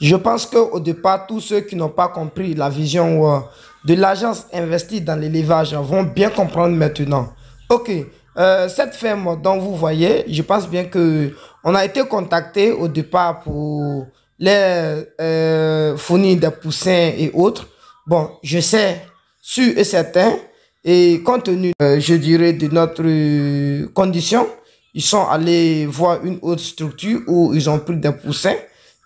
Je pense qu'au départ, tous ceux qui n'ont pas compris la vision euh, de l'agence investie dans l'élevage hein, vont bien comprendre maintenant. Ok, euh, cette ferme dont vous voyez, je pense bien que on a été contacté au départ pour les euh, fournir des poussins et autres. Bon, je sais, sûr et certain, et compte tenu, euh, je dirais, de notre euh, condition, ils sont allés voir une autre structure où ils ont pris des poussins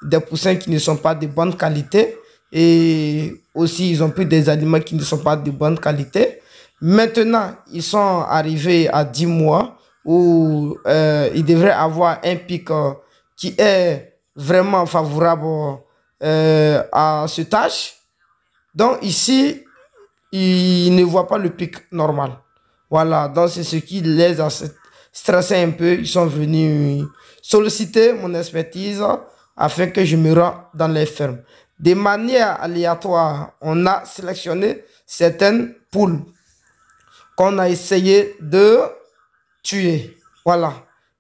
des poussins qui ne sont pas de bonne qualité et aussi ils ont pris des aliments qui ne sont pas de bonne qualité. Maintenant, ils sont arrivés à 10 mois où euh, ils devraient avoir un pic euh, qui est vraiment favorable euh, à ce tâche. Donc ici, ils ne voient pas le pic normal. Voilà, donc c'est ce qui les a stressés un peu. Ils sont venus solliciter mon expertise afin que je me rende dans les fermes. De manière aléatoire, on a sélectionné certaines poules qu'on a essayé de tuer. Voilà.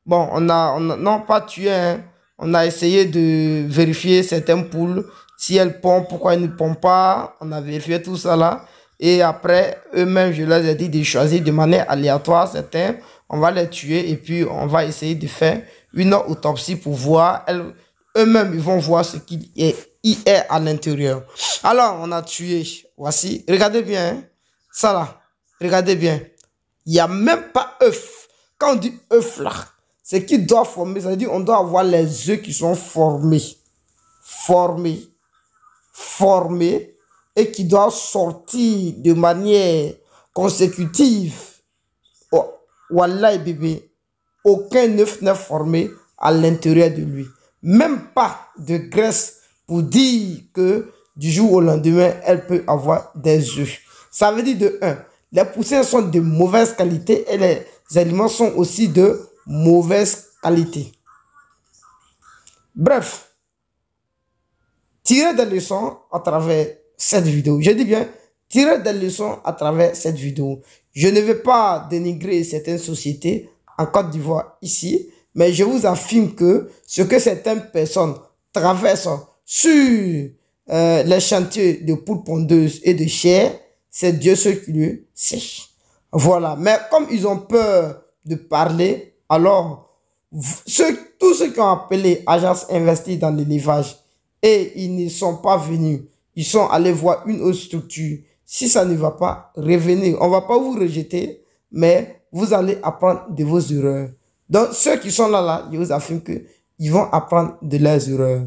Bon, on a, non pas tué, hein. on a essayé de vérifier certaines poules, si elles pompent, pourquoi elles ne pompent pas. On a vérifié tout ça là. Et après, eux-mêmes, je leur ai dit de choisir de manière aléatoire certains. On va les tuer et puis on va essayer de faire une autopsie pour voir elles, eux-mêmes, ils vont voir ce qu'il y, est à l'intérieur. Alors, on a tué. Voici. Regardez bien. Hein. Ça là. Regardez bien. Il n'y a même pas œuf. Quand on dit œuf là, c'est qu'il doit former. Ça veut dire qu'on doit avoir les œufs qui sont formés. Formés. Formés. Et qui doivent sortir de manière consécutive. Oh, voilà, bébé. Aucun œuf n'est formé à l'intérieur de lui même pas de graisse pour dire que du jour au lendemain, elle peut avoir des œufs. Ça veut dire de 1, les poussins sont de mauvaise qualité et les aliments sont aussi de mauvaise qualité. Bref, tirez des leçons à travers cette vidéo. Je dis bien, tirez des leçons à travers cette vidéo. Je ne vais pas dénigrer certaines sociétés en Côte d'Ivoire ici, mais je vous affirme que ce que certaines personnes traversent sur euh, les chantiers de poules pondeuses et de chair, c'est Dieu ce qui le sait. Voilà. Mais comme ils ont peur de parler, alors ceux, tous ceux qui ont appelé agence investie dans l'élevage et ils ne sont pas venus, ils sont allés voir une autre structure. Si ça ne va pas, revenir, On va pas vous rejeter, mais vous allez apprendre de vos erreurs. Donc, ceux qui sont là, là, ils vous affirment que ils vont apprendre de leurs erreurs.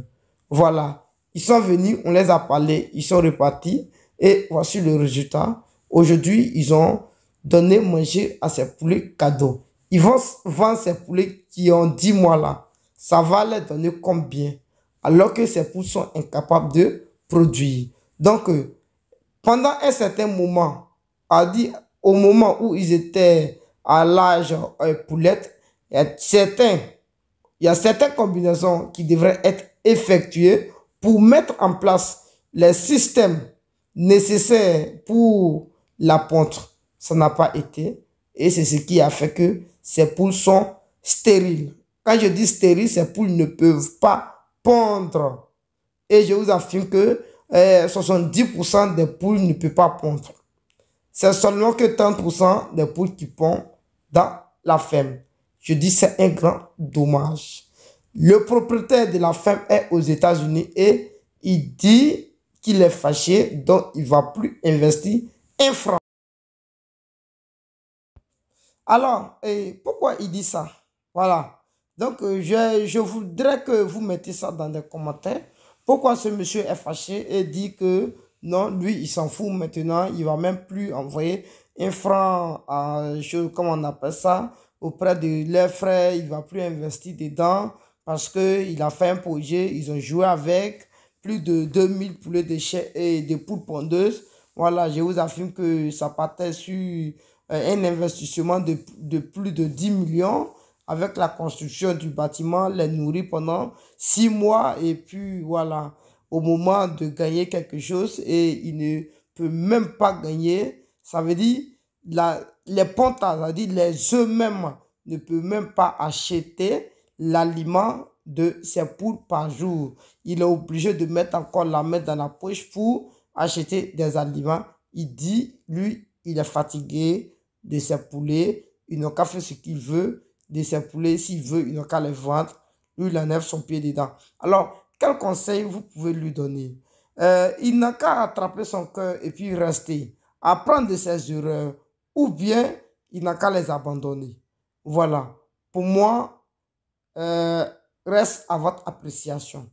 Voilà. Ils sont venus, on les a parlé, ils sont repartis. Et voici le résultat. Aujourd'hui, ils ont donné manger à ces poulets cadeaux. Ils vont vendre ces poulets qui ont 10 mois là. Ça va les donner combien Alors que ces poules sont incapables de produire. Donc, euh, pendant un certain moment, à dire, au moment où ils étaient à l'âge euh, poulette, il y a certains, certaines combinaisons qui devraient être effectuées pour mettre en place les systèmes nécessaires pour la pondre. Ça n'a pas été. Et c'est ce qui a fait que ces poules sont stériles. Quand je dis stériles, ces poules ne peuvent pas pondre. Et je vous affirme que 70% euh, des poules ne peuvent pas pondre. C'est seulement que 30% des poules qui pondent dans la ferme. Je dis c'est un grand dommage. Le propriétaire de la ferme est aux États-Unis et il dit qu'il est fâché, donc il ne va plus investir un franc. Alors, et pourquoi il dit ça Voilà. Donc, euh, je, voudrais que vous mettez ça dans les commentaires. Pourquoi ce monsieur est fâché et dit que non, lui, il s'en fout maintenant. Il va même plus envoyer un franc à, je, comment on appelle ça, auprès de leurs frères, il ne va plus investir dedans parce qu'il a fait un projet, ils ont joué avec plus de 2000 poulets de et de poules pondeuses. Voilà, je vous affirme que ça partait sur euh, un investissement de, de plus de 10 millions avec la construction du bâtiment, les nourrir pendant 6 mois et puis voilà, au moment de gagner quelque chose et il ne peut même pas gagner, ça veut dire la les pontas, c'est-à-dire les eux-mêmes, ne peuvent même pas acheter l'aliment de ses poules par jour. Il est obligé de mettre encore la main dans la poche pour acheter des aliments. Il dit, lui, il est fatigué de ses poulets. Il n'a qu'à faire ce qu'il veut de ses poulets. S'il veut, il n'a qu'à les vendre. Lui, il enlève son pied dedans. Alors, quel conseil vous pouvez lui donner euh, Il n'a qu'à attraper son cœur et puis rester. Apprendre de ses erreurs ou bien il n'a qu'à les abandonner. Voilà. Pour moi, euh, reste à votre appréciation.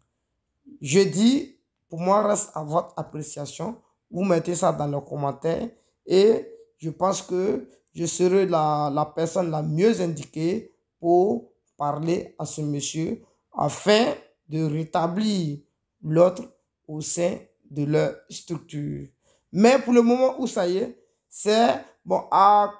Je dis, pour moi, reste à votre appréciation. Vous mettez ça dans les commentaires et je pense que je serai la, la personne la mieux indiquée pour parler à ce monsieur afin de rétablir l'autre au sein de leur structure. Mais pour le moment où ça y est, c'est Bon, à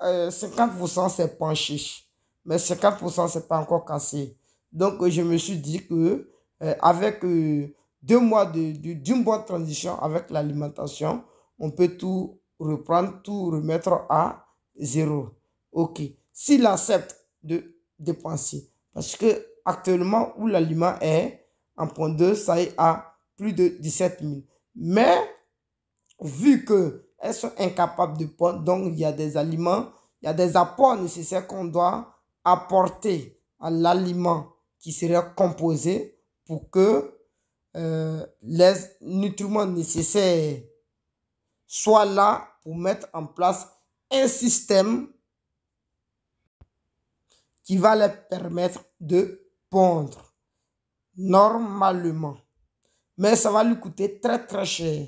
50%, euh, c'est penché. Mais 50%, c'est pas encore cassé. Donc, je me suis dit que euh, avec euh, deux mois d'une bonne transition avec l'alimentation, on peut tout reprendre, tout remettre à zéro. OK. S'il accepte de dépenser. Parce que actuellement, où l'aliment est, en point 2, ça est à plus de 17 000. Mais, vu que elles sont incapables de pondre, Donc, il y a des aliments, il y a des apports nécessaires qu'on doit apporter à l'aliment qui serait composé pour que euh, les nutriments nécessaires soient là pour mettre en place un système qui va leur permettre de pondre normalement. Mais ça va lui coûter très très cher.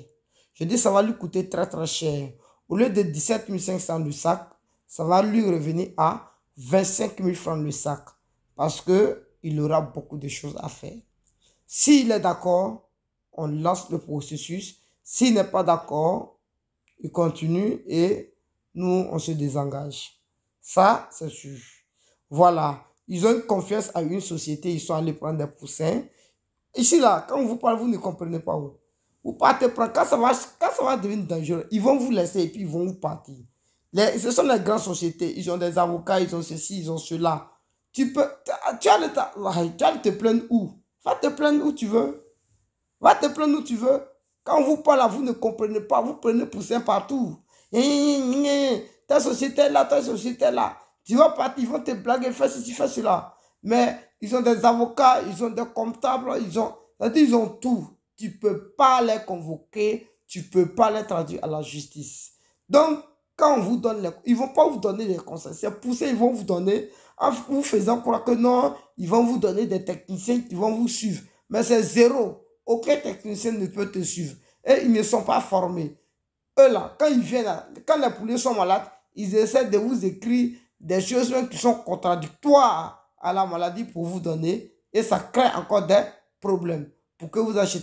Je dis, ça va lui coûter très très cher. Au lieu de 17 500 le sac, ça va lui revenir à 25 000 francs le sac. Parce que il aura beaucoup de choses à faire. S'il est d'accord, on lance le processus. S'il n'est pas d'accord, il continue et nous, on se désengage. Ça, c'est sûr. Voilà. Ils ont une confiance à une société, ils sont allés prendre des poussins. Ici, là, quand on vous parle, vous ne comprenez pas où. Vous partez prendre. Quand ça va, devenir dangereux, ils vont vous laisser et puis ils vont vous partir. ce sont les grandes sociétés. Ils ont des avocats, ils ont ceci, ils ont cela. Tu peux. Tu as le, tu te plaindre où Va te plaindre où tu veux. Va te plaindre où tu veux. Quand on vous parle, vous ne comprenez pas. Vous prenez pour ça partout. Ta société là, ta société là. Tu vas partir, ils vont te blaguer, faire ceci, faire cela. Mais ils ont des avocats, ils ont des comptables, ils ont. Ils ont tout tu ne peux pas les convoquer, tu ne peux pas les traduire à la justice. Donc, quand on vous donne les... Ils ne vont pas vous donner des conseils. C'est pour ça qu'ils vont vous donner, en vous faisant croire que non, ils vont vous donner des techniciens qui vont vous suivre. Mais c'est zéro. Aucun technicien ne peut te suivre. Et ils ne sont pas formés. Eux là, quand ils viennent, quand les poulets sont malades, ils essaient de vous écrire des choses qui sont contradictoires à la maladie pour vous donner. Et ça crée encore des problèmes. Pour que vous achetiez